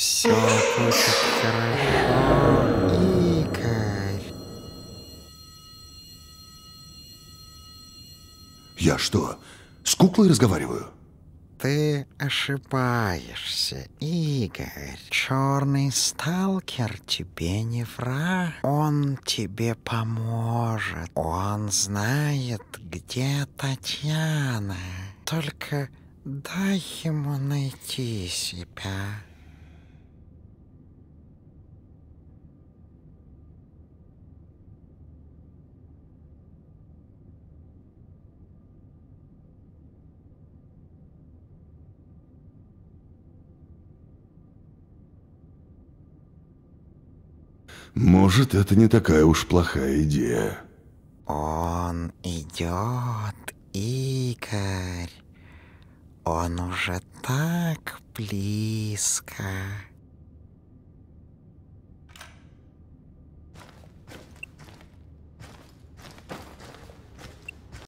Все будет хорошо, Игорь. Я что, с куклой разговариваю? Ты ошибаешься, Игорь. Черный сталкер тебе не враг. Он тебе поможет. Он знает, где Татьяна. Только дай ему найти себя. Может, это не такая уж плохая идея. Он идет, Игорь. Он уже так близко.